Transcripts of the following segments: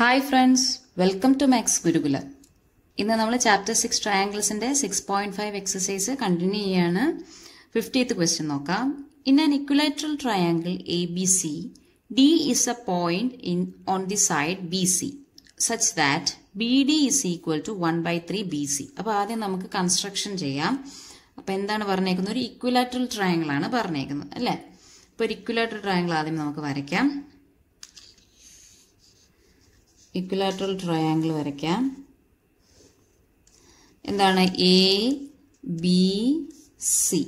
Hi friends welcome to Max Gurukula ഇന്ന് നമ്മൾ chapter six ട്രയാങ്കിൾസിൻ്റെ six point five exercise continue ചെയ്യാണ് ഫിഫ്റ്റീത്ത് ക്വസ്റ്റ്യൻ നോക്കാം in an equilateral triangle A B C D is a point in on the side B C such that B D is equal to one by three B C അപ്പോൾ ആദ്യം നമുക്ക് construction ചെയ്യാം അപ്പോൾ എന്താണ് പറഞ്ഞേക്കുന്നത് ഒരു equilateral triangle ആണ് പറഞ്ഞേക്കുന്നത് അല്ലേ ഇപ്പൊ ഒരു ഇക്വലാറ്ററൽ ട്രയാങ്കിൾ ആദ്യം നമുക്ക് വരയ്ക്കാം ഇക്വലാട്രൽ ട്രയാങ്കിൾ വരയ്ക്കാം എന്താണ് എ ബി സി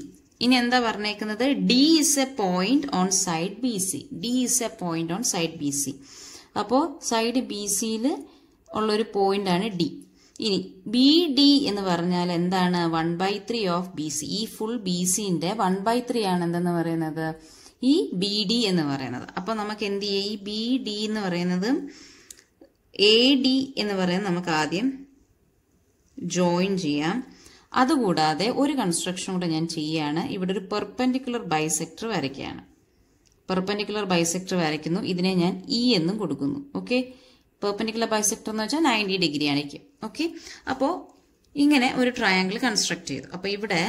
ഇനി എന്താ പറഞ്ഞേക്കുന്നത് D is a point on side B C D is a point on side B C അപ്പോൾ സൈഡ് ബി സിയിൽ ഉള്ളൊരു പോയിന്റാണ് ഡി ഇനി ബി ഡി എന്ന് പറഞ്ഞാൽ എന്താണ് one by three of B C ഈ ഫുൾ ബി സിന്റെ വൺ ബൈ ത്രീ ആണ് എന്തെന്ന് പറയുന്നത് ഈ ബി ഡി എന്ന് പറയുന്നത് അപ്പോൾ നമുക്ക് എന്ത് ചെയ്യാം ഈ ബി ഡി എന്ന് പറയുന്നത് എ ഡി എന്ന് പറയുന്നത് നമുക്ക് ആദ്യം ജോയിൻ ചെയ്യാം അതുകൂടാതെ ഒരു കൺസ്ട്രക്ഷൻ കൂടെ ഞാൻ ചെയ്യാണ് ഇവിടെ ഒരു പെർപ്പൻഡിക്കുലർ ബൈസെക്ടർ വരയ്ക്കുകയാണ് പെർപ്പൻഡിക്കുലർ ബൈസെക്ടർ വരയ്ക്കുന്നു ഇതിനെ ഞാൻ ഇ e എന്നും കൊടുക്കുന്നു ഓക്കെ പെർപ്പൻഡിക്കുലർ ബൈസെക്ടർ എന്ന് വെച്ചാൽ നയൻറ്റി ഡിഗ്രി ആയിരിക്കും ഓക്കെ അപ്പോൾ ഇങ്ങനെ ഒരു ട്രയാങ്കിൾ കൺസ്ട്രക്ട് ചെയ്തു അപ്പോൾ ഇവിടെ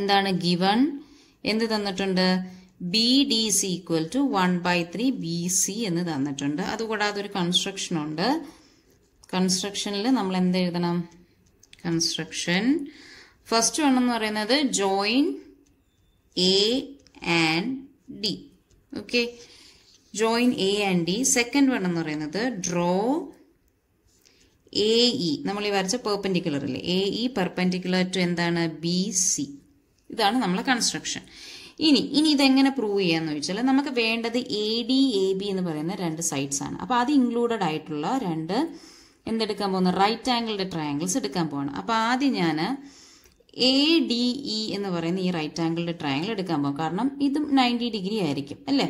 എന്താണ് ഗിവൺ എന്ത് തന്നിട്ടുണ്ട് B D C equal to one by three B C എന്ന് തന്നിട്ടുണ്ട് അതുകൂടാതെ ഒരു കൺസ്ട്രക്ഷൻ ഉണ്ട് കൺസ്ട്രക്ഷനിൽ നമ്മൾ എന്ത് എഴുതണം കൺസ്ട്രക്ഷൻ ഫസ്റ്റ് വൺ എന്ന് പറയുന്നത് join A and D okay join A and D second one എന്ന് പറയുന്നത് ഡ്രോ എ ഇ നമ്മൾ ഈ വരച്ച പെർപ്പൻഡിക്കുലർ അല്ലേ എ ഇ പെർപ്പൻഡിക്കുലർ ടു എന്താണ് ബി സി ഇതാണ് നമ്മളെ കൺസ്ട്രക്ഷൻ ഇനി ഇനി ഇതെങ്ങനെ പ്രൂവ് ചെയ്യാന്ന് ചോദിച്ചാൽ നമുക്ക് വേണ്ടത് എ ഡി എ ബി എന്ന് പറയുന്ന രണ്ട് സൈഡ്സ് ആണ് അപ്പോൾ അത് ഇൻക്ലൂഡഡ് ആയിട്ടുള്ള രണ്ട് എന്തെടുക്കാൻ പോകുന്ന റൈറ്റ് ആംഗിളിന്റെ ട്രയാങ്കിൾസ് എടുക്കാൻ പോവാണ് അപ്പോൾ ആദ്യം ഞാൻ എ ഡി ഇ എന്ന് പറയുന്ന ഈ റൈറ്റ് ആംഗിളിന്റെ ട്രയാങ്കിൾ എടുക്കാൻ പോകും കാരണം ഇതും നയൻറ്റി ഡിഗ്രി ആയിരിക്കും അല്ലേ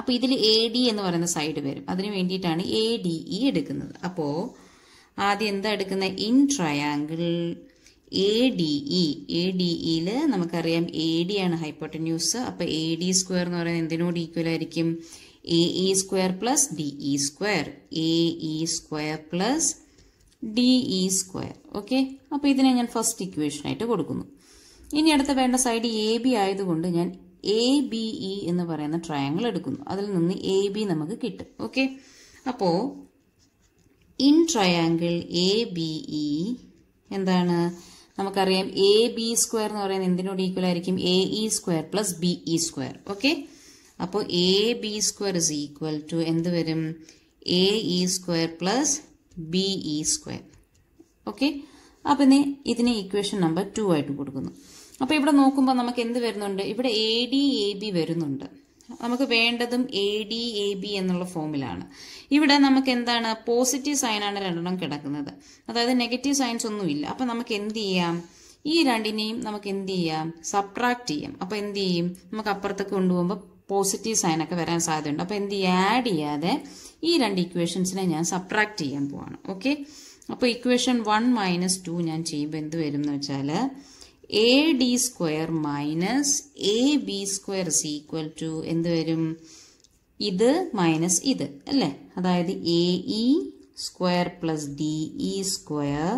അപ്പോൾ ഇതിൽ എ ഡി എന്ന് പറയുന്ന സൈഡ് വരും അതിന് വേണ്ടിയിട്ടാണ് എ ഡി ഇ എടുക്കുന്നത് അപ്പോൾ ആദ്യം എന്താ എടുക്കുന്നത് in triangle A D E A D ഇയിൽ നമുക്കറിയാം എ ഡി ആണ് ഹൈപ്പോട്ടന്യൂസ് അപ്പോൾ എ ഡി സ്ക്വയർ എന്ന് പറയുന്നത് എന്തിനോട് ഈക്വൽ ആയിരിക്കും A E square plus D E square A E square plus D E square okay അപ്പോൾ ഇതിനെ ഞാൻ ഫസ്റ്റ് ഇക്വേഷൻ ആയിട്ട് കൊടുക്കുന്നു ഇനി അടുത്ത വേണ്ട സൈഡ് എ ബി ആയതുകൊണ്ട് ഞാൻ എ ബി ഇ എന്ന് പറയുന്ന ട്രയാങ്കിൾ എടുക്കുന്നു അതിൽ നിന്ന് എ ബി നമുക്ക് കിട്ടും ഓക്കെ അപ്പോൾ in triangle A B E എന്താണ് നമുക്കറിയാം എ ബി സ്ക്വയർ എന്ന് പറയുന്നത് എന്തിനോട് ഈക്വൽ ആയിരിക്കും A E square plus B E square okay അപ്പോൾ A B square is equal to എന്ത് വരും A E square plus B E square okay അപ്പം ഇനി ഇതിനെ ഇക്വേഷൻ നമ്പർ ടു ആയിട്ട് കൊടുക്കുന്നു അപ്പോൾ ഇവിടെ നോക്കുമ്പോൾ നമുക്ക് എന്ത് വരുന്നുണ്ട് ഇവിടെ എ ഡി എ ബി വരുന്നുണ്ട് നമുക്ക് വേണ്ടതും എ ഡി എ ബി എന്നുള്ള ഫോമിലാണ് ഇവിടെ നമുക്ക് എന്താണ് പോസിറ്റീവ് സൈനാണ് രണ്ടെണ്ണം കിടക്കുന്നത് അതായത് നെഗറ്റീവ് സൈൻസ് ഒന്നുമില്ല അപ്പം നമുക്ക് എന്ത് ചെയ്യാം ഈ രണ്ടിനെയും നമുക്ക് എന്ത് ചെയ്യാം സബ്ട്രാക്ട് ചെയ്യാം അപ്പോൾ എന്ത് ചെയ്യും നമുക്ക് അപ്പുറത്തേക്ക് കൊണ്ടുപോകുമ്പോൾ പോസിറ്റീവ് സൈനൊക്കെ വരാൻ സാധ്യതയുണ്ട് അപ്പോൾ എന്ത് ആഡ് ചെയ്യാതെ ഈ രണ്ട് ഇക്വേഷൻസിനെ ഞാൻ സബ്ട്രാക്ട് ചെയ്യാൻ പോവാണ് ഓക്കെ അപ്പോൾ ഇക്വേഷൻ വൺ മൈനസ് ടു ഞാൻ ചെയ്യുമ്പോൾ എന്ത് വരും എന്ന് വെച്ചാൽ A D square minus A B square is equal to എന്ത് വരും ഇത് മൈനസ് ഇത് അല്ലേ അതായത് A E square plus D E square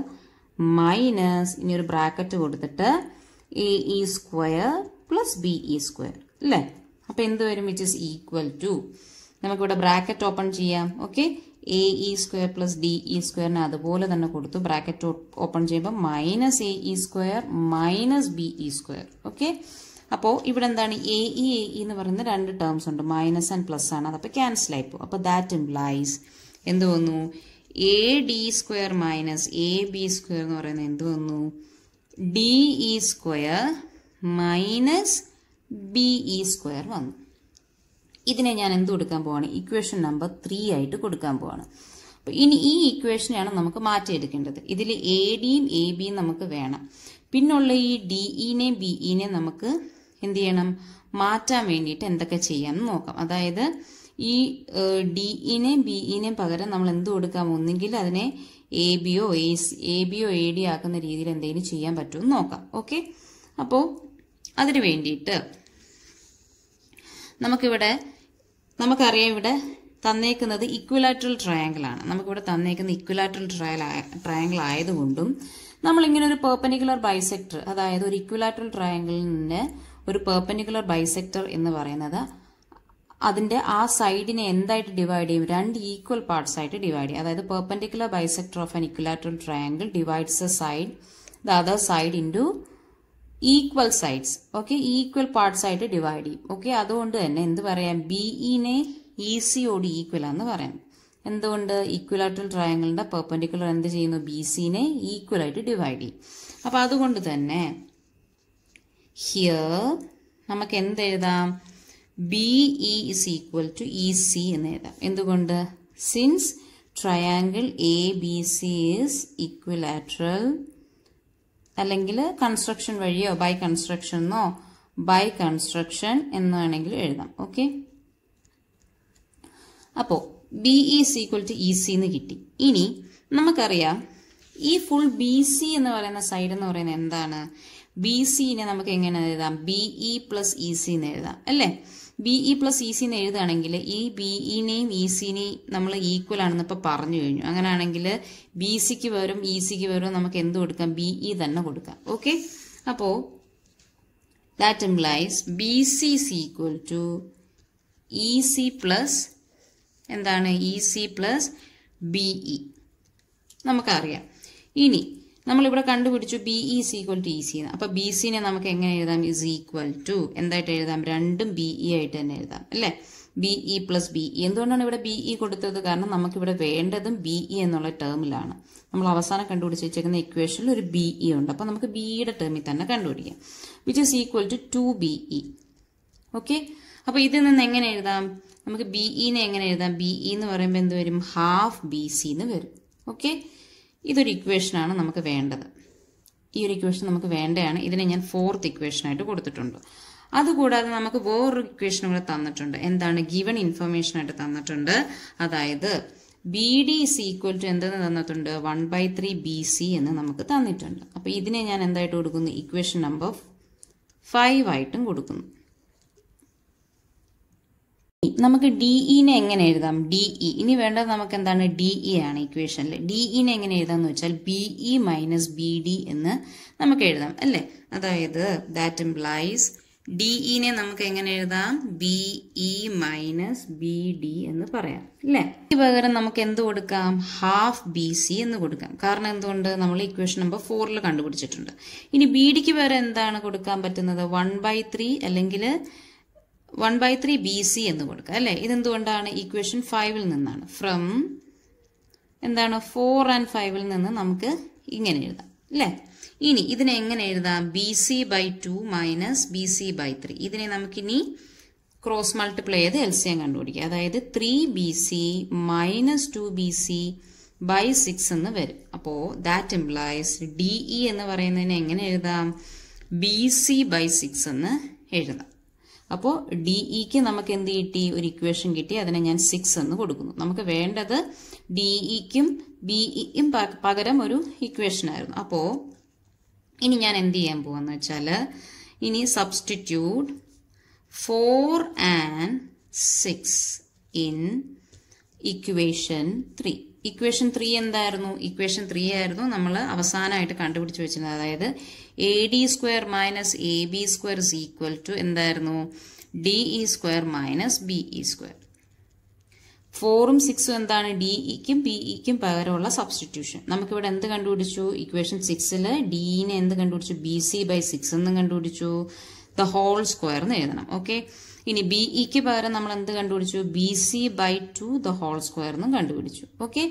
minus ഇനി ഒരു ബ്രാക്കറ്റ് കൊടുത്തിട്ട് A E square plus B E square അല്ലേ അപ്പം എന്ത് വരും വിച്ച് ഇസ് ഈക്വൽ ടു നമുക്കിവിടെ ബ്രാക്കറ്റ് ഓപ്പൺ ചെയ്യാം okay A E square plus D E സ്ക്വയറിന് അതുപോലെ തന്നെ കൊടുത്തു ബ്രാക്കറ്റ് ഓപ്പൺ ചെയ്യുമ്പോൾ minus A E square minus B E square okay അപ്പോൾ ഇവിടെ എന്താണ് എ ഇ എ ഇ എന്ന് പറയുന്ന രണ്ട് ടേംസ് ഉണ്ട് മൈനസ് ആൻഡ് പ്ലസ് ആണ് അതപ്പോൾ ക്യാൻസൽ ആയിപ്പോൾ അപ്പോൾ ദാറ്റ് ഇംപ്ലൈസ് എന്ത് വന്നു A D square minus A B square എന്ന് പറയുന്നത് എന്ത് വന്നു D E square minus B E square വന്നു ഇതിനെ ഞാൻ എന്ത് കൊടുക്കാൻ പോവാണ് ഇക്വേഷൻ നമ്പർ ത്രീ ആയിട്ട് കൊടുക്കാൻ പോവാണ് അപ്പൊ ഇനി ഈ ഇക്വേഷനെയാണ് നമുക്ക് മാറ്റിയെടുക്കേണ്ടത് ഇതിൽ എ ഡിയും എ ബിയും നമുക്ക് വേണം പിന്നുള്ള ഈ ഡി ഇനെയും e ബി ഇനെയും e നമുക്ക് എന്ത് ചെയ്യണം മാറ്റാൻ വേണ്ടിയിട്ട് എന്തൊക്കെ ചെയ്യാമെന്ന് നോക്കാം അതായത് ഈ ഡി ഇനെയും e ബി ഇനെയും പകരം നമ്മൾ എന്ത് കൊടുക്കാം ഒന്നെങ്കിൽ അതിനെ എ ബിയോ എ ബിയോ എ ഡി ആക്കുന്ന രീതിയിൽ എന്തെങ്കിലും ചെയ്യാൻ പറ്റുമെന്ന് നോക്കാം ഓക്കെ അപ്പോൾ അതിനു വേണ്ടിയിട്ട് നമുക്കിവിടെ നമുക്കറിയാം ഇവിടെ തന്നേക്കുന്നത് ഇക്വിലാറ്ററൽ ആണ് നമുക്കിവിടെ തന്നേക്കുന്ന ഇക്വിലാറ്ററൽ ട്രയൽ ട്രയാങ്കിൾ ആയതുകൊണ്ടും നമ്മളിങ്ങനെ ഒരു പെർപ്പൻഡിക്കുലർ ബൈസെക്ടർ അതായത് ഒരു ഇക്വിലാറ്ററൽ ട്രയാങ്കിളിന് ഒരു പെർപ്പൻഡിക്കുലർ ബൈസെക്ടർ എന്ന് പറയുന്നത് അതിന്റെ ആ സൈഡിനെ എന്തായിട്ട് ഡിവൈഡ് ചെയ്യും രണ്ട് ഈക്വൽ പാർട്സ് ആയിട്ട് ഡിവൈഡ് ചെയ്യും അതായത് perpendicular bisector of an equilateral triangle divides a side the other side into equal sides okay equal parts ആയിട്ട് ഡിവൈഡ് ചെയ്യും ഓക്കെ അതുകൊണ്ട് തന്നെ എന്ത് പറയാം ബി ഇനെ ഇ സിയോട് ഈക്വൽ ആണെന്ന് പറയാം എന്തുകൊണ്ട് ഈക്വലായിട്ടുൽ ട്രയാങ്കിളിന്റെ പെർപ്പൻഡിക്കുലർ എന്ത് ചെയ്യുന്നു ബി സിനെ ഈക്വൽ ആയിട്ട് ഡിവൈഡ് ചെയ്യും അപ്പോൾ അതുകൊണ്ട് തന്നെ ഹിയർ നമുക്ക് എന്ത് എഴുതാം B E is equal to E C എന്ന് എഴുതാം എന്തുകൊണ്ട് since triangle A B C is equilateral അല്ലെങ്കിൽ കൺസ്ട്രക്ഷൻ വഴിയോ ബൈ കൺസ്ട്രക്ഷൻ എന്നോ ബൈ കൺസ്ട്രക്ഷൻ എന്ന് വേണമെങ്കിൽ എഴുതാം ഓക്കെ അപ്പോൾ B E is equal to E C എന്ന് കിട്ടി ഇനി നമുക്കറിയാം ഈ ഫുൾ ബി സി എന്ന് പറയുന്ന സൈഡ് എന്ന് പറയുന്നത് എന്താണ് ബി സിനെ നമുക്ക് എങ്ങനെ എഴുതാം ബിഇ പ്ലസ് ഇ സി എന്ന് എഴുതാം അല്ലേ B E plus E C എന്ന് എഴുതുകയാണെങ്കിൽ ഈ ബി ഇനെയും ഇ സിനെയും നമ്മൾ ഈക്വൽ ആണെന്ന് ഇപ്പം പറഞ്ഞു കഴിഞ്ഞു അങ്ങനെയാണെങ്കിൽ ബി സിക്ക് പകരം ഇ സിക്ക് പകരം നമുക്ക് എന്ത് കൊടുക്കാം ബി ഇ തന്നെ കൊടുക്കാം ഓക്കെ അപ്പോൾ that implies B C is equal to E C plus എന്താണ് E C plus B E നമുക്കറിയാം ഇനി നമ്മളിവിടെ കണ്ടുപിടിച്ചു B is e equal to E C e എന്ന് അപ്പോൾ ബി സിനെ നമുക്ക് എങ്ങനെ എഴുതാം ഇസ് ഈക്വൽ ടു എന്തായിട്ട് എഴുതാം രണ്ടും ബി ഇ e ആയിട്ട് തന്നെ എഴുതാം അല്ലേ B E plus B E എന്തുകൊണ്ടാണ് ഇവിടെ ബി ഇ കൊടുത്തത് കാരണം നമുക്കിവിടെ വേണ്ടതും ബി ഇ എന്നുള്ള ടേമിലാണ് നമ്മൾ അവസാനം കണ്ടുപിടിച്ച് വെച്ചേക്കുന്ന ഇക്വേഷനിൽ ഒരു ബി ഇ ഉണ്ട് അപ്പോൾ നമുക്ക് ബി ഇയുടെ ടേമിൽ തന്നെ കണ്ടുപിടിക്കാം which is equal to two B E okay അപ്പോൾ ഇതിൽ നിന്ന് എങ്ങനെ എഴുതാം നമുക്ക് ബി ഇനെ എങ്ങനെ എഴുതാം ബി ഇ എന്ന് പറയുമ്പോൾ എന്ത് വരും ഹാഫ് ബി സി എന്ന് വരും ഓക്കെ ഇതൊരു ഇക്വേഷനാണ് നമുക്ക് വേണ്ടത് ഈ ഒരു ഇക്വേഷൻ നമുക്ക് വേണ്ടയാണ് ഇതിനെ ഞാൻ ഫോർത്ത് ഇക്വേഷനായിട്ട് കൊടുത്തിട്ടുണ്ട് അതുകൂടാതെ നമുക്ക് വേറൊരു ഇക്വേഷൻ കൂടെ തന്നിട്ടുണ്ട് എന്താണ് ഗിവൺ ഇൻഫർമേഷൻ ആയിട്ട് തന്നിട്ടുണ്ട് അതായത് B D is equal to എന്തെന്ന് തന്നിട്ടുണ്ട് one by three B C എന്ന് നമുക്ക് തന്നിട്ടുണ്ട് അപ്പോൾ ഇതിനെ ഞാൻ എന്തായിട്ട് കൊടുക്കുന്നു ഇക്വേഷൻ നമ്പർ ഫൈവ് ആയിട്ടും കൊടുക്കുന്നു നമുക്ക് ഡി ഇനെ e എങ്ങനെ എഴുതാം ഡി ഇ e. ഇനി വേണ്ടത് നമുക്ക് എന്താണ് ഡി ഇ e ആണ് ഇക്വേഷനിൽ ഡി ഇനെ എങ്ങനെ എഴുതാന്ന് വെച്ചാൽ B E minus B D എന്ന് നമുക്ക് എഴുതാം അല്ലേ അതായത് ദാറ്റ് ഇംപ്ലൈസ് ഡി ഇനെ നമുക്ക് എങ്ങനെ എഴുതാം B E minus B D എന്ന് പറയാം അല്ലേ പകരം നമുക്ക് എന്ത് കൊടുക്കാം ഹാഫ് ബി സി എന്ന് കൊടുക്കാം കാരണം എന്തുകൊണ്ട് നമ്മൾ ഇക്വേഷൻ നമ്പർ ഫോറിൽ കണ്ടുപിടിച്ചിട്ടുണ്ട് ഇനി ബി ഡിക്ക് പകരം എന്താണ് കൊടുക്കാൻ പറ്റുന്നത് വൺ ബൈ ത്രീ അല്ലെങ്കിൽ one by three B C എന്ന് കൊടുക്കുക അല്ലേ ഇതെന്തുകൊണ്ടാണ് ഇക്വേഷൻ ഫൈവിൽ നിന്നാണ് ഫ്രം എന്താണ് ഫോർ ആൻഡ് ഫൈവിൽ നിന്ന് നമുക്ക് ഇങ്ങനെ എഴുതാം അല്ലേ ഇനി ഇതിനെ എങ്ങനെ എഴുതാം B C by two minus B C by three ഇതിനെ നമുക്കിനി ക്രോസ് മൾട്ടിപ്ലൈ ചെയ്ത് എൽസിയം കണ്ടുപിടിക്കുക അതായത് three B C minus two B C by six എന്ന് വരും അപ്പോൾ ദാറ്റ് ഇംപ്ലൈസ് ഡി ഇ എന്ന് പറയുന്നതിനെ എങ്ങനെ എഴുതാം ബി സി ബൈ സിക്സ് എന്ന് എഴുതാം അപ്പോൾ ഡി ഇക്ക് e നമുക്ക് എന്ത് കിട്ടി ഒരു ഇക്വേഷൻ കിട്ടി അതിനെ ഞാൻ സിക്സ് എന്ന് കൊടുക്കുന്നു നമുക്ക് വേണ്ടത് ഡി ഇക്കും e ബി ഇക്കും e പകരം ഒരു ഇക്വേഷൻ ആയിരുന്നു അപ്പോൾ ഇനി ഞാൻ എന്ത് ചെയ്യാൻ പോവാന്ന് വെച്ചാൽ ഇനി substitute four and six in equation three equation three എന്തായിരുന്നു ഇക്വേഷൻ ത്രീ ആയിരുന്നു നമ്മൾ അവസാനമായിട്ട് കണ്ടുപിടിച്ച് വെച്ചിരുന്നത് അതായത് A D square minus A B square is equal to എന്തായിരുന്നു D E square minus B E square ഫോറും സിക്സും എന്താണ് ഡി ഇക്കും e ബി ഇക്കും e പകരമുള്ള സബ്സ്റ്റിറ്റ്യൂഷൻ നമുക്കിവിടെ എന്ത് കണ്ടുപിടിച്ചു ഇക്വേഷൻ സിക്സിൽ ഡിയിനെ എന്ത് കണ്ടുപിടിച്ചു ബി സി ബൈ സിക്സ് എന്ന് കണ്ടുപിടിച്ചു ദ ഹോൾ സ്ക്വയർ എന്ന് എഴുതണം ഓക്കെ ഇനി ബി ഇക്ക് e പകരം നമ്മൾ എന്ത് കണ്ടുപിടിച്ചു B C by two the whole square എന്ന് കണ്ടുപിടിച്ചു ഓക്കെ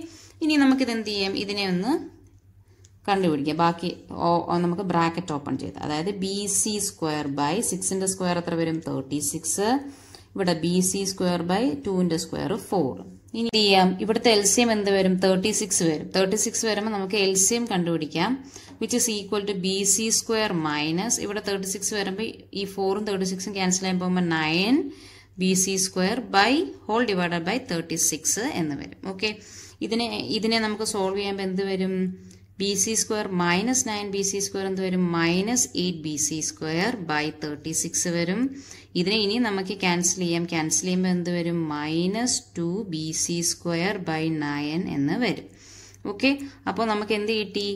ഇനി നമുക്കിത് എന്ത് ചെയ്യാം ഇതിനെ ഒന്ന് കണ്ടുപിടിക്കുക ബാക്കി നമുക്ക് ബ്രാക്കറ്റ് ഓപ്പൺ ചെയ്ത് അതായത് ബി സി സ്ക്വയർ ബൈ സിക്സിന്റെ സ്ക്വയർ എത്ര വരും തേർട്ടി സിക്സ് ഇവിടെ ബി സി സ്ക്വയർ ബൈ ടുവിന്റെ സ്ക്വയർ ഫോർ ഇനി ചെയ്യാം ഇവിടുത്തെ എൽസിയം എന്ത് വരും തേർട്ടി സിക്സ് വരും തേർട്ടി സിക്സ് വരുമ്പോൾ നമുക്ക് എൽസിയം കണ്ടുപിടിക്കാം which is equal to B C square minus ഇവിടെ തേർട്ടി സിക്സ് വരുമ്പോൾ ഈ ഫോറും തേർട്ടി സിക്സും ക്യാൻസൽ ആയി പോകുമ്പോൾ nine B C square by whole divided by thirty six എന്ന് വരും ഓക്കെ ഇതിനെ ഇതിനെ നമുക്ക് സോൾവ് ചെയ്യുമ്പോൾ എന്ത് വരും B C square minus nine B C square എന്ത് വരും minus eight B C square by thirty six വരും ഇതിനെ ഇനി നമുക്ക് ക്യാൻസൽ ചെയ്യാം ക്യാൻസൽ ചെയ്യുമ്പോൾ എന്ത് വരും minus two B C square by nine എന്ന് വരും ഓക്കെ അപ്പോൾ നമുക്ക് എന്ത് കിട്ടി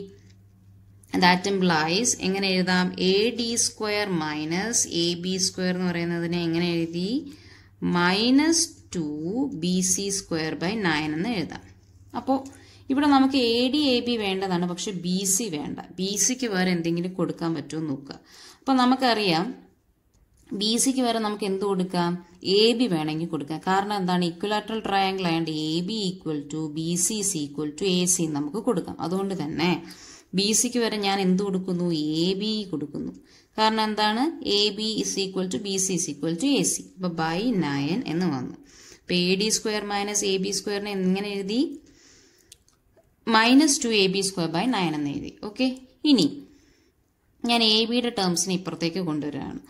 ദാറ്റ് എംപ്ലൈസ് എങ്ങനെ എഴുതാം A D square minus A B square എന്ന് പറയുന്നതിനെ എങ്ങനെ എഴുതി minus two B C square by nine എന്ന് എഴുതാം അപ്പോൾ ഇവിടെ നമുക്ക് എ ഡി എ ബി വേണ്ടതാണ് പക്ഷെ ബി സി വേണ്ട ബി സിക്ക് വേറെ എന്തെങ്കിലും കൊടുക്കാൻ പറ്റുമോ നോക്കുക അപ്പോൾ നമുക്കറിയാം ബി സിക്ക് വരെ നമുക്ക് എന്ത് കൊടുക്കാം എ ബി വേണമെങ്കിൽ കൊടുക്കാം കാരണം എന്താണ് ഇക്വലാട്രൽ ട്രയാങ്കിൾ ആയതുകൊണ്ട് A B equal to B C is equal to A C നമുക്ക് കൊടുക്കാം അതുകൊണ്ട് തന്നെ ബി സിക്ക് വരെ ഞാൻ എന്ത് കൊടുക്കുന്നു എ ബി കൊടുക്കുന്നു കാരണം എന്താണ് A B is equal to B C is equal to A C അപ്പോൾ ബൈ നയൻ എന്ന് വന്നു അപ്പോൾ A D square minus A B സ്ക്വയറിനെ എങ്ങനെ എഴുതി minus two A B square by nine എന്ന് എഴുതി ഓക്കെ ഇനി ഞാൻ എ ബിയുടെ ടേംസിനെ ഇപ്പുറത്തേക്ക് കൊണ്ടുവരികയാണ്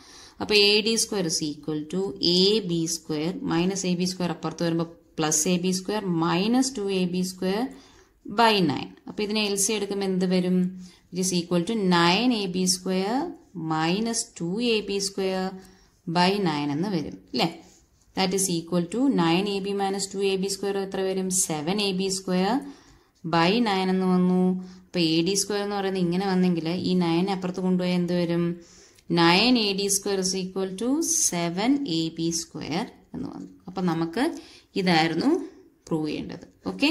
അപ്പോൾ A D square is equal to A B square minus A B square അപ്പുറത്ത് വരുമ്പോൾ plus A B square minus two A B square by nine അപ്പോൾ ഇതിനെ എൽ സി എടുക്കുമ്പോൾ എന്ത് വരും it is equal to nine A B square minus two A B square by nine എന്ന് വരും അല്ലേ that is equal to nine A B minus two A B square എത്ര വരും seven A B square by nine എന്ന് വന്നു അപ്പോൾ A D square എന്ന് പറയുന്നത് ഇങ്ങനെ വന്നെങ്കിൽ ഈ നയൻ അപ്പുറത്ത് കൊണ്ടുപോയാൽ എന്ത് വരും nine A D square is equal to seven A B square എന്ന് വന്നു അപ്പം നമുക്ക് ഇതായിരുന്നു പ്രൂവ് ചെയ്യേണ്ടത് ഓക്കെ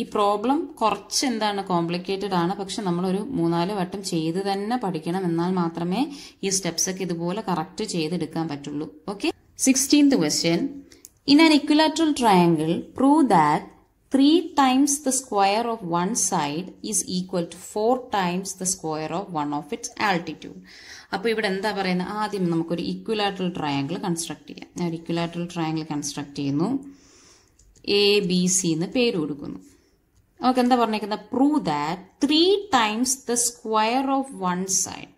ഈ പ്രോബ്ലം കുറച്ച് എന്താണ് കോംപ്ലിക്കേറ്റഡ് ആണ് പക്ഷെ നമ്മളൊരു മൂന്നാല് വട്ടം ചെയ്ത് തന്നെ പഠിക്കണം എന്നാൽ മാത്രമേ ഈ സ്റ്റെപ്സ് ഒക്കെ ഇതുപോലെ കറക്റ്റ് ചെയ്തെടുക്കാൻ പറ്റുള്ളൂ okay sixteenth question in an equilateral triangle prove that 3 times the square of one side is equal to 4 times the square of one of its altitude. അപ്പോൾ ഇവിടെ എന്താ പറയുന്നത് ആദ്യം നമുക്കൊരു ഇക്വലാറ്ററൽ ട്രയാങ്കിൾ കൺസ്ട്രക്ട് ചെയ്യാം ഞാൻ ഒരു ഇക്വലാറ്ററൽ ട്രയാങ്കിൾ കൺസ്ട്രക്ട് ചെയ്യുന്നു എ ബി സി എന്ന് പേര് കൊടുക്കുന്നു നമുക്ക് എന്താ പറഞ്ഞിരിക്കുന്നത് prove that three times the square of one side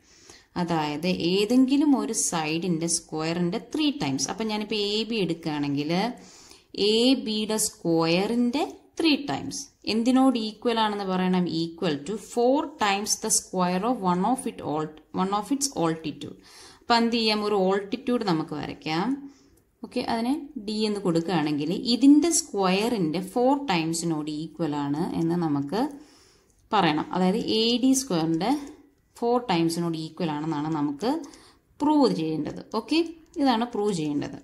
അതായത് ഏതെങ്കിലും ഒരു സൈഡിൻ്റെ സ്ക്വയറിൻ്റെ ത്രീ ടൈംസ് അപ്പം ഞാനിപ്പോൾ എ ബി എടുക്കുകയാണെങ്കിൽ എ ബിയുടെ സ്ക്വയറിൻ്റെ ത്രീ ടൈംസ് എന്തിനോട് ഈക്വൽ ആണെന്ന് പറയണം equal to four times the square of one of it one of its altitude അപ്പൊ എന്ത് ചെയ്യാം ഒരു ഓൾട്ടിറ്റ്യൂഡ് നമുക്ക് വരയ്ക്കാം ഓക്കെ അതിന് ഡി എന്ന് കൊടുക്കുകയാണെങ്കിൽ ഇതിന്റെ സ്ക്വയറിന്റെ ഫോർ ടൈംസിനോട് ഈക്വൽ ആണ് എന്ന് നമുക്ക് പറയണം അതായത് എ ഡി സ്ക്വയറിന്റെ ഫോർ ടൈംസിനോട് ഈക്വൽ ആണെന്നാണ് നമുക്ക് പ്രൂവ് ചെയ്യേണ്ടത് ഓക്കെ ഇതാണ് പ്രൂവ് ചെയ്യേണ്ടത്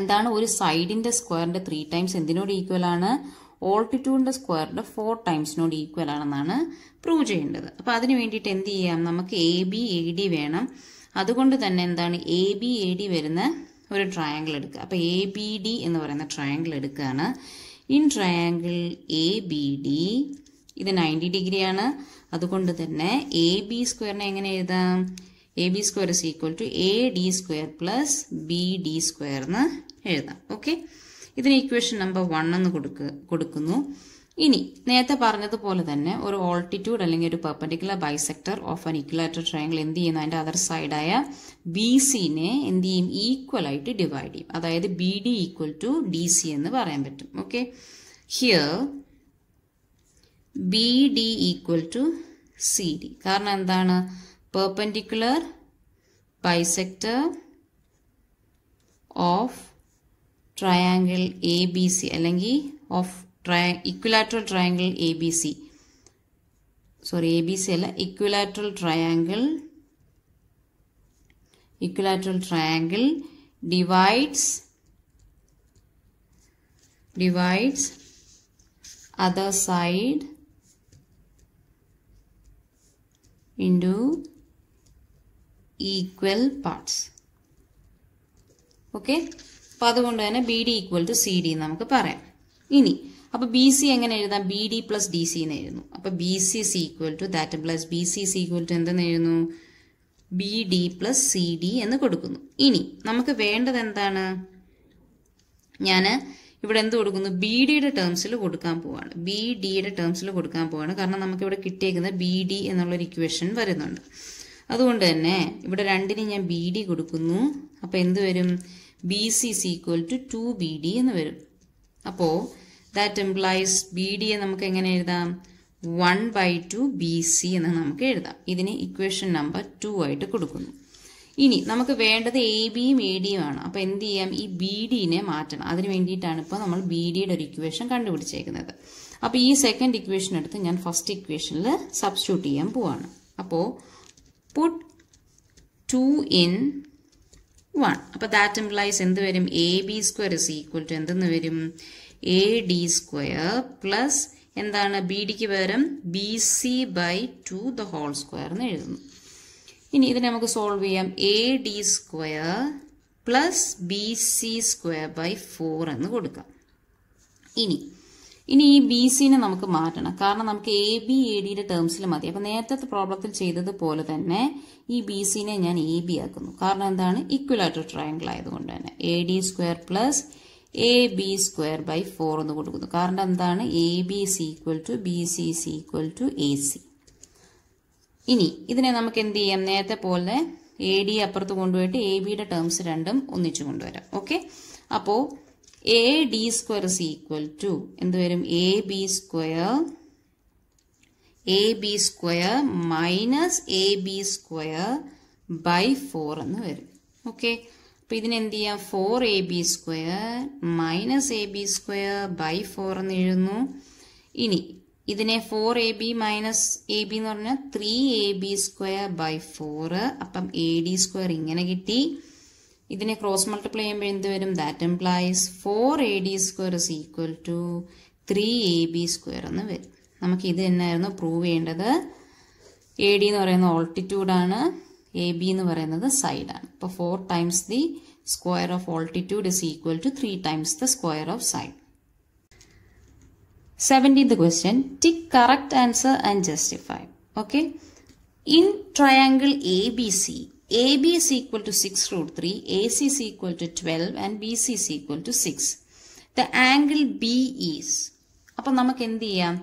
എന്താണ് ഒരു സൈഡിന്റെ സ്ക്വയറിന്റെ ത്രീ ടൈംസ് എന്തിനോട് ഈക്വൽ ആണ് ഓൾട്ടിറ്റ്യൂഡിന്റെ സ്ക്വയറിന്റെ ഫോർ ടൈംസിനോട് ഈക്വൽ ആണെന്നാണ് പ്രൂവ് ചെയ്യേണ്ടത് അപ്പോൾ അതിന് വേണ്ടിയിട്ട് എന്ത് ചെയ്യാം നമുക്ക് എ ബി എ ഡി വേണം അതുകൊണ്ട് തന്നെ എന്താണ് എ ബി എ ഡി വരുന്ന ഒരു ട്രയാങ്കിൾ എടുക്കുക അപ്പോൾ എ ബി ഡി എന്ന് പറയുന്ന ട്രയാങ്കിൾ എടുക്കുകയാണ് in triangle A B D ഇത് നയൻറ്റി ഡിഗ്രിയാണ് അതുകൊണ്ട് തന്നെ എ ബി സ്ക്വയറിനെ എങ്ങനെ എഴുതാം A B square is equal to A D square plus B D square എന്ന് എഴുതാം ഓക്കെ ഇതിന് ഇക്വേഷൻ നമ്പർ വൺ എന്ന് കൊടുക്കുക കൊടുക്കുന്നു ഇനി നേരത്തെ പറഞ്ഞതുപോലെ തന്നെ ഒരു ഓൾട്ടിറ്റ്യൂഡ് അല്ലെങ്കിൽ ഒരു പെർപ്പൻഡിക്കുലർ ബൈസെക്ടർ ഓഫ് അൻ ഇക്വലാറ്റർ ട്രയങ്കിൾ എന്ത് ചെയ്യുന്നു അതിൻ്റെ അതർ സൈഡായ ബി സിനെ എന്ത് ചെയ്യും ഈക്വൽ ആയിട്ട് ഡിവൈഡ് ചെയ്യും അതായത് B D equal to D C എന്ന് പറയാൻ പറ്റും okay here B D equal to C D കാരണം എന്താണ് perpendicular bisector of triangle ABC അല്ലെങ്കിൽ of tri equilateral triangle ABC sorry ABC അല്ല equilateral triangle equilateral triangle divides divides other side into equal parts okay അപ്പൊ അതുകൊണ്ട് തന്നെ B D equal to C D നമുക്ക് പറയാം ഇനി അപ്പൊ ബി സി എങ്ങനെ എഴുതാം B D plus D C എന്ന് എഴുതുന്നു അപ്പൊ B C C equal to that plus B C C equal to എന്തെന്ന് എഴുതുന്നു B D plus C D എന്ന് കൊടുക്കുന്നു ഇനി നമുക്ക് വേണ്ടത് എന്താണ് ഞാൻ ഇവിടെ എന്ത് കൊടുക്കുന്നു ബി ഡിയുടെ ടേംസിൽ കൊടുക്കാൻ പോവാണ് ബി ഡിയുടെ ടേംസിൽ കൊടുക്കാൻ പോവാണ് കാരണം നമുക്ക് ഇവിടെ കിട്ടിയേക്കുന്ന ബി ഡി എന്നുള്ളൊരു ഇക്വേഷൻ വരുന്നുണ്ട് അതുകൊണ്ട് തന്നെ ഇവിടെ രണ്ടിന് ഞാൻ ബി ഡി കൊടുക്കുന്നു അപ്പോൾ എന്ത് വരും B C is equal to two B D എന്ന് വരും അപ്പോൾ ദാറ്റ് എംപ്ലൈസ് ബി ഡിയെ നമുക്ക് എങ്ങനെ എഴുതാം one by two B C എന്ന് നമുക്ക് എഴുതാം ഇതിന് ഇക്വേഷൻ നമ്പർ ടു ആയിട്ട് കൊടുക്കുന്നു ഇനി നമുക്ക് വേണ്ടത് എ ബിയും എ ഡിയും ആണ് അപ്പോൾ എന്ത് ചെയ്യാം ഈ ബി ഡിനെ മാറ്റണം അതിന് വേണ്ടിയിട്ടാണ് ഇപ്പോൾ നമ്മൾ ബി ഡിയുടെ ഒരു ഇക്വേഷൻ കണ്ടുപിടിച്ചേക്കുന്നത് അപ്പോൾ ഈ സെക്കൻഡ് ഇക്വേഷൻ എടുത്ത് ഞാൻ ഫസ്റ്റ് ഇക്വേഷനിൽ സബ്സ്റ്റിറ്റ്യൂട്ട് ചെയ്യാൻ പോവാണ് അപ്പോൾ പുട്ട് ടു ഇൻ വൺ അപ്പോൾ ദാറ്റ് ഇംപ്ലൈസ് എന്ത് വരും A B square is equal to എന്തെന്ന് വരും എ ഡി സ്ക്വയർ പ്ലസ് എന്താണ് ബി ഡിക്ക് പകരം B C by two the whole square എന്ന് എഴുതുന്നു ഇനി ഇതിനെ നമുക്ക് സോൾവ് ചെയ്യാം A D square plus B C square by four എന്ന് കൊടുക്കാം ഇനി ഇനി ഈ ബി സിനെ നമുക്ക് മാറ്റണം കാരണം നമുക്ക് എ ബി എ ഡിയുടെ ടേംസിൽ മതി അപ്പം നേരത്തെ പ്രോബ്ലത്തിൽ ചെയ്തതുപോലെ തന്നെ ഈ ബി സിനെ ഞാൻ എ ബി ആക്കുന്നു കാരണം എന്താണ് ഇക്വലായിട്ട് ട്രയാങ്കിൾ ആയതുകൊണ്ട് തന്നെ A D square plus A B square by four എന്ന് കൊടുക്കുന്നു കാരണം എന്താണ് A B C equal to B C C equal to A C ഇനി ഇതിനെ നമുക്ക് എന്ത് ചെയ്യാം നേരത്തെ പോലെ എ ഡി അപ്പുറത്ത് കൊണ്ടുപോയിട്ട് എ ബിയുടെ ടേംസ് രണ്ടും ഒന്നിച്ചു കൊണ്ടുവരാം ഓക്കെ അപ്പോൾ A D square is equal to എന്ത് വരും A B square A B square minus A B square by four എന്ന് വരും ഓക്കെ അപ്പം ഇതിനെന്ത് ചെയ്യാം four A B square minus A B square by four എന്ന് എഴുതുന്നു ഇനി ഇതിനെ four A B minus A B എന്ന് പറഞ്ഞാൽ three A B square by four അപ്പം എ ഡി സ്ക്വയർ ഇങ്ങനെ കിട്ടി ഇതിനെ ക്രോസ് മൾട്ടിപ്ലൈ ചെയ്യുമ്പോൾ എന്ത് വരും that implies four A D square is equal to three A B square എന്ന് വരും നമുക്ക് ഇത് തന്നെയായിരുന്നു പ്രൂവ് ചെയ്യേണ്ടത് എ ഡി എന്ന് പറയുന്നത് ഓൾട്ടിറ്റ്യൂഡാണ് എ ബി എന്ന് പറയുന്നത് സൈഡാണ് അപ്പോൾ four times the square of altitude is equal to three times the square of side seventeenth question tick correct answer and justify okay in triangle A B C AB to six root three A C AC equal to twelve 12 and BC is equal to 6. The angle B is. അപ്പം നമുക്ക് എന്ത് ചെയ്യാം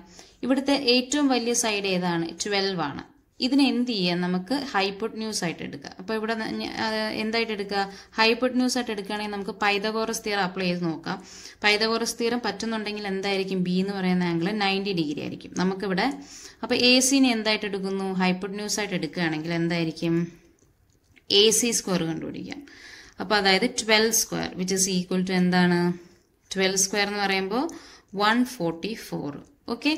ഇവിടുത്തെ ഏറ്റവും വലിയ side ഏതാണ് twelve ആണ് ഇതിനെ എന്ത് ചെയ്യാം നമുക്ക് ഹൈപ്പോട്ട് ന്യൂസ് ആയിട്ട് എടുക്കുക അപ്പൊ ഇവിടെ എന്തായിട്ട് എടുക്കുക ഹൈപ്പോട്ട് ന്യൂസ് ആയിട്ട് എടുക്കുകയാണെങ്കിൽ നമുക്ക് പൈതകോറസ് തീരം അപ്ലൈ ചെയ്ത് നോക്കാം പൈതകോറസ് തീരം പറ്റുന്നുണ്ടെങ്കിൽ എന്തായിരിക്കും ബി എന്ന് പറയുന്ന ആംഗിൾ നയൻറ്റി ഡിഗ്രി ആയിരിക്കും നമുക്കിവിടെ അപ്പൊ എ സിനെ എന്തായിട്ട് എടുക്കുന്നു ഹൈപ്പോട്ട് ന്യൂസ് ആയിട്ട് എടുക്കുകയാണെങ്കിൽ എന്തായിരിക്കും എ സി സ്ക്വയർ കണ്ടുപിടിക്കാം അപ്പോൾ അതായത് twelve square which is equal to എന്താണ് ട്വൽവ് സ്ക്വയർ എന്ന് പറയുമ്പോൾ വൺ ഫോർട്ടി ഫോർ ഓക്കെ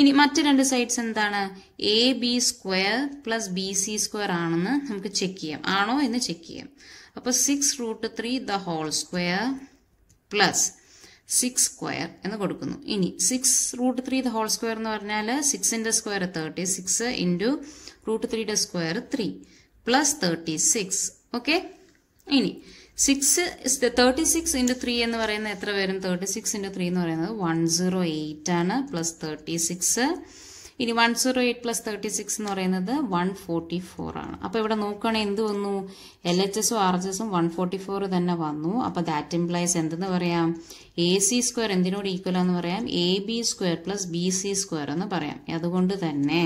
ഇനി മറ്റു രണ്ട് സൈഡ്സ് എന്താണ് A B square plus B C square ആണെന്ന് നമുക്ക് ചെക്ക് ചെയ്യാം ആണോ എന്ന് ചെക്ക് ചെയ്യാം അപ്പോൾ six root three the whole square plus six square എന്ന് കൊടുക്കുന്നു ഇനി six root three the whole square എന്ന് പറഞ്ഞാൽ സിക്സിൻ്റെ square thirty six into root ത്രീയുടെ square three plus thirty six okay ഇനി six thirty six into three എന്ന് പറയുന്നത് എത്ര വരും തേർട്ടി സിക്സ് ഇൻറ്റു ത്രീ എന്ന് പറയുന്നത് വൺ സീറോ എയ്റ്റ് ആണ് പ്ലസ് തേർട്ടി സിക്സ് ഇനി one zero eight plus thirty six എന്ന് പറയുന്നത് വൺ ഫോർട്ടി ഫോർ ആണ് അപ്പോൾ ഇവിടെ നോക്കുകയാണെങ്കിൽ എന്ത് വന്നു എൽ എച്ച് എസും ആർ എച്ച് എസും വൺ ഫോർട്ടി ഫോർ തന്നെ വന്നു അപ്പോൾ ദാറ്റ് ഇംപ്ലൈസ് എന്തെന്ന് പറയാം എ സി സ്ക്വയർ എന്തിനോട് ഈക്വൽ ആണെന്ന് പറയാം A B square plus B C square എന്ന് പറയാം അതുകൊണ്ട് തന്നെ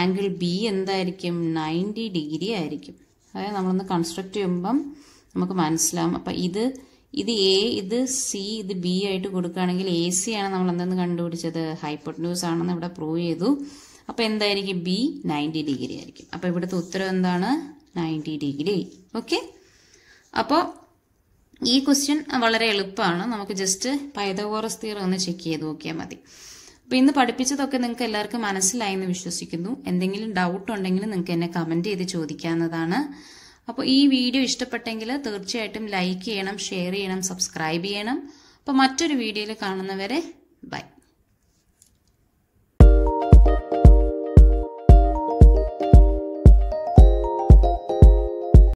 ആംഗിൾ ബി എന്തായിരിക്കും നയൻറ്റി ഡിഗ്രി ആയിരിക്കും അതായത് നമ്മളൊന്ന് കൺസ്ട്രക്റ്റ് ചെയ്യുമ്പം നമുക്ക് മനസ്സിലാവും അപ്പം ഇത് ഇത് എ ഇത് സി ഇത് ബി ആയിട്ട് കൊടുക്കുകയാണെങ്കിൽ എ സി ആണ് നമ്മൾ എന്തെന്ന് കണ്ടുപിടിച്ചത് ഹൈപ്പോട്ടന്യൂസ് ആണെന്ന് ഇവിടെ പ്രൂവ് ചെയ്തു അപ്പോൾ എന്തായിരിക്കും ബി നയൻറ്റി ഡിഗ്രി ആയിരിക്കും അപ്പോൾ ഇവിടുത്തെ ഉത്തരം എന്താണ് നയൻറ്റി ഡിഗ്രി ഓക്കെ അപ്പോൾ ഈ ക്വസ്റ്റ്യൻ വളരെ എളുപ്പമാണ് നമുക്ക് ജസ്റ്റ് പൈതഗോറസ് തീർ ഒന്ന് ചെക്ക് ചെയ്ത് നോക്കിയാൽ മതി അപ്പോൾ ഇന്ന് പഠിപ്പിച്ചതൊക്കെ നിങ്ങൾക്ക് എല്ലാവർക്കും മനസ്സിലായി എന്ന് വിശ്വസിക്കുന്നു എന്തെങ്കിലും ഡൗട്ട് ഉണ്ടെങ്കിൽ നിങ്ങൾക്ക് എന്നെ കമന്റ് ചെയ്ത് ചോദിക്കാവുന്നതാണ് അപ്പോൾ ഈ വീഡിയോ ഇഷ്ടപ്പെട്ടെങ്കിൽ തീർച്ചയായിട്ടും ലൈക്ക് ചെയ്യണം ഷെയർ ചെയ്യണം സബ്സ്ക്രൈബ് ചെയ്യണം അപ്പോൾ മറ്റൊരു വീഡിയോയിൽ കാണുന്നവരെ ബൈ